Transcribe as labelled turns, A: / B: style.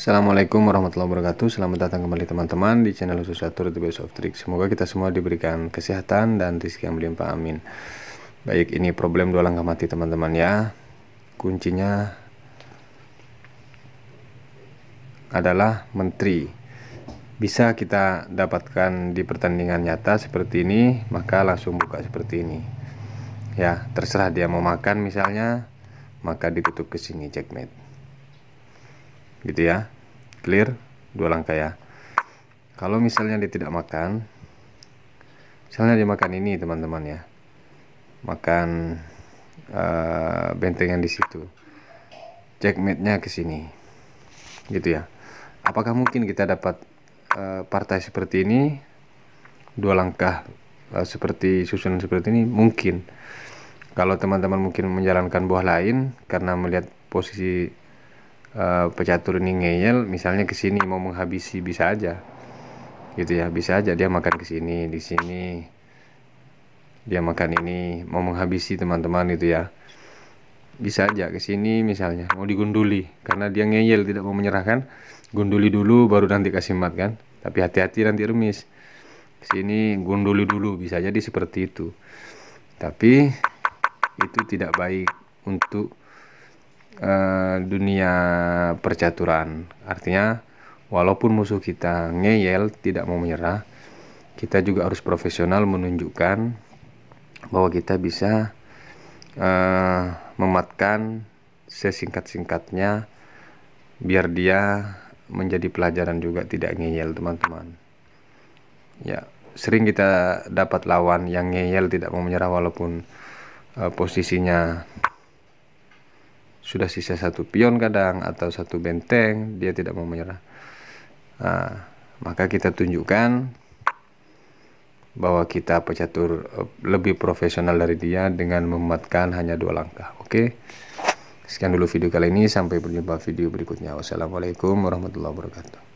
A: Assalamualaikum warahmatullahi wabarakatuh Selamat datang kembali teman-teman di channel khusus Atur The Best of Trick Semoga kita semua diberikan kesehatan dan rezeki yang melimpah amin Baik ini problem dua langkah mati teman-teman ya Kuncinya adalah menteri Bisa kita dapatkan di pertandingan nyata seperti ini Maka langsung buka seperti ini Ya terserah dia mau makan misalnya Maka dikutuk ke sini checkmate gitu ya clear dua langkah ya kalau misalnya dia tidak makan misalnya dia makan ini teman-teman ya makan uh, eh, yang di situ checkmate-nya ke sini gitu ya apakah mungkin kita dapat uh, partai seperti ini dua langkah uh, seperti susunan seperti ini mungkin kalau teman-teman mungkin menjalankan buah lain karena melihat posisi Eh, pecatur ini ngeyel misalnya ke sini mau menghabisi bisa aja gitu ya bisa aja dia makan ke sini di sini dia makan ini mau menghabisi teman-teman itu ya bisa aja ke sini misalnya mau digunduli karena dia ngeyel tidak mau menyerahkan gunduli dulu baru nanti kasih mat kan tapi hati-hati nanti remis sini gunduli dulu bisa jadi seperti itu tapi itu tidak baik untuk Eh, dunia percaturan. Artinya, walaupun musuh kita ngeyel tidak mau menyerah, kita juga harus profesional menunjukkan bahwa kita bisa uh, mematkan sesingkat-singkatnya biar dia menjadi pelajaran juga tidak ngeyel teman-teman. Ya, sering kita dapat lawan yang ngeyel tidak mau menyerah walaupun uh, posisinya sudah sisa satu pion kadang atau satu benteng dia tidak mau menyerah nah, maka kita tunjukkan bahwa kita pecatur eh, lebih profesional dari dia dengan mematkan hanya dua langkah oke okay? sekian dulu video kali ini sampai berjumpa video berikutnya wassalamualaikum warahmatullahi wabarakatuh